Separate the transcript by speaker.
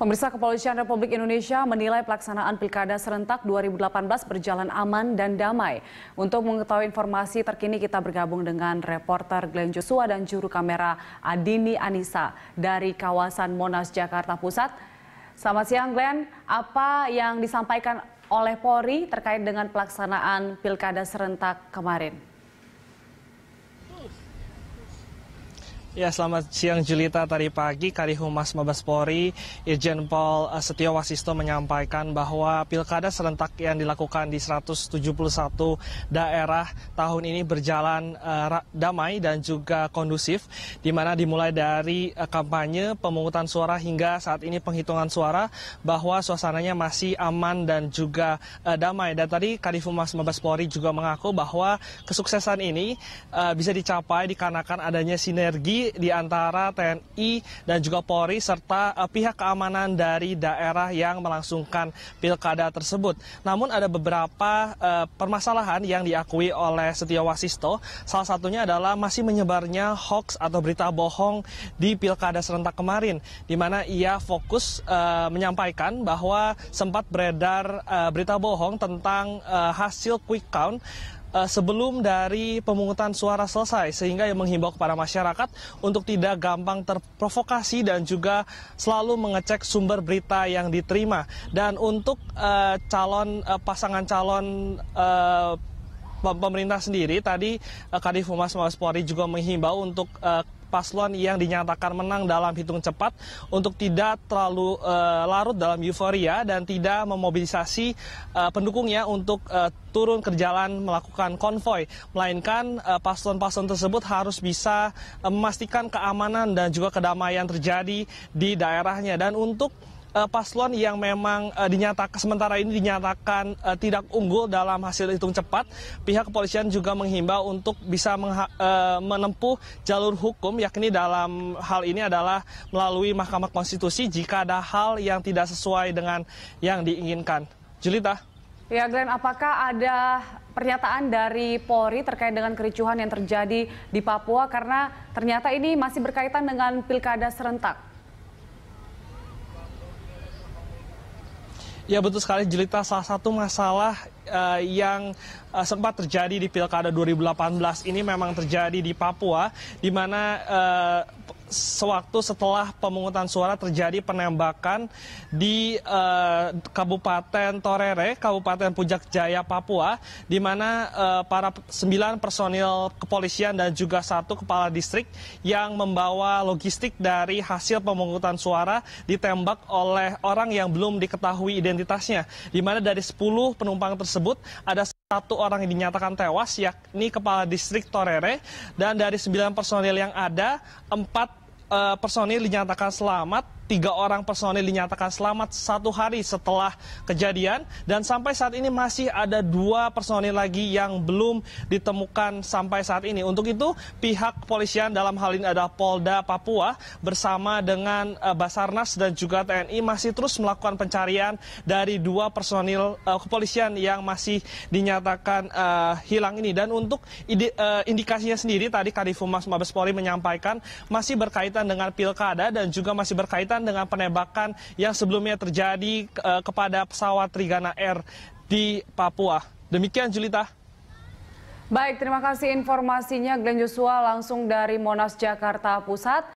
Speaker 1: Pemirsa Kepolisian Republik Indonesia menilai pelaksanaan Pilkada Serentak 2018 berjalan aman dan damai. Untuk mengetahui informasi terkini kita bergabung dengan reporter Glenn Joshua dan juru kamera Adini Anissa dari kawasan Monas, Jakarta Pusat. Selamat siang Glenn, apa yang disampaikan oleh Polri terkait dengan pelaksanaan Pilkada Serentak kemarin?
Speaker 2: Ya, selamat siang Julita. Tadi pagi Kari Humas Mabes Polri, Irjen Pol eh, Setio Wasisto menyampaikan bahwa pilkada serentak yang dilakukan di 171 daerah tahun ini berjalan uh, damai dan juga kondusif, di mana dimulai dari uh, kampanye, pemungutan suara hingga saat ini penghitungan suara, bahwa suasananya masih aman dan juga uh, damai. Dan tadi Kari Humas Mabes Polri juga mengaku bahwa kesuksesan ini bisa dicapai dikarenakan adanya sinergi di antara TNI dan juga Polri serta eh, pihak keamanan dari daerah yang melangsungkan pilkada tersebut. Namun ada beberapa eh, permasalahan yang diakui oleh Setia Wasisto. Salah satunya adalah masih menyebarnya hoax atau berita bohong di pilkada serentak kemarin, di mana ia fokus eh, menyampaikan bahwa sempat beredar berita bohong tentang hasil quick count uh, sebelum dari pemungutan suara selesai sehingga yang menghimbau kepada masyarakat untuk tidak gampang terprovokasi dan juga selalu mengecek sumber berita yang diterima dan untuk uh, calon uh, pasangan calon uh, pemerintah sendiri tadi uh, Kadif Humas Mabes Polri juga menghimbau untuk uh, paslon yang dinyatakan menang dalam hitung cepat untuk tidak terlalu uh, larut dalam euforia dan tidak memobilisasi uh, pendukungnya untuk uh, turun ke jalan melakukan konvoy, melainkan paslon-paslon uh, tersebut harus bisa uh, memastikan keamanan dan juga kedamaian terjadi di daerahnya dan untuk Eh, paslon yang memang eh, dinyatakan sementara ini dinyatakan eh, tidak unggul dalam hasil hitung cepat, pihak kepolisian juga menghimbau untuk bisa menempuh jalur hukum yakni dalam hal ini adalah melalui Mahkamah Konstitusi jika ada hal yang tidak sesuai dengan yang diinginkan. Julita.
Speaker 1: Ya Glenn, apakah ada pernyataan dari Polri terkait dengan kericuhan yang terjadi di Papua karena ternyata ini masih berkaitan dengan pilkada serentak?
Speaker 2: Ya betul sekali Jelita salah satu masalah Eh, yang eh, sempat terjadi di Pilkada 2018 ini memang terjadi di Papua, di mana eh, sewaktu setelah pemungutan suara terjadi penembakan di Kabupaten Torere, Kabupaten Puncak Jaya, Papua, di mana para sembilan personil kepolisian dan juga satu kepala distrik yang membawa logistik dari hasil pemungutan suara ditembak oleh orang yang belum diketahui identitasnya, di mana dari 10 penumpang tersebut tersebut ada satu orang yang dinyatakan tewas yakni Kepala Distrik Torere dan dari sembilan personil yang ada empat Eh, personil dinyatakan selamat, tiga orang personil dinyatakan selamat satu hari setelah kejadian dan sampai saat ini masih ada dua personil lagi yang belum ditemukan sampai saat ini. Untuk itu pihak kepolisian dalam hal ini ada Polda Papua bersama dengan eh, Basarnas dan juga TNI masih terus melakukan pencarian dari dua personil eh, kepolisian yang masih dinyatakan hilang ini dan untuk indikasinya sendiri tadi Kadifumas Mas Mabes Polri menyampaikan masih berkaitan berkaitan dengan pilkada dan juga masih berkaitan dengan penembakan yang sebelumnya terjadi uh, kepada pesawat Trigana Air di Papua. Demikian Julita.
Speaker 1: Baik, terima kasih informasinya Glenn Joshua langsung dari Monas Jakarta Pusat.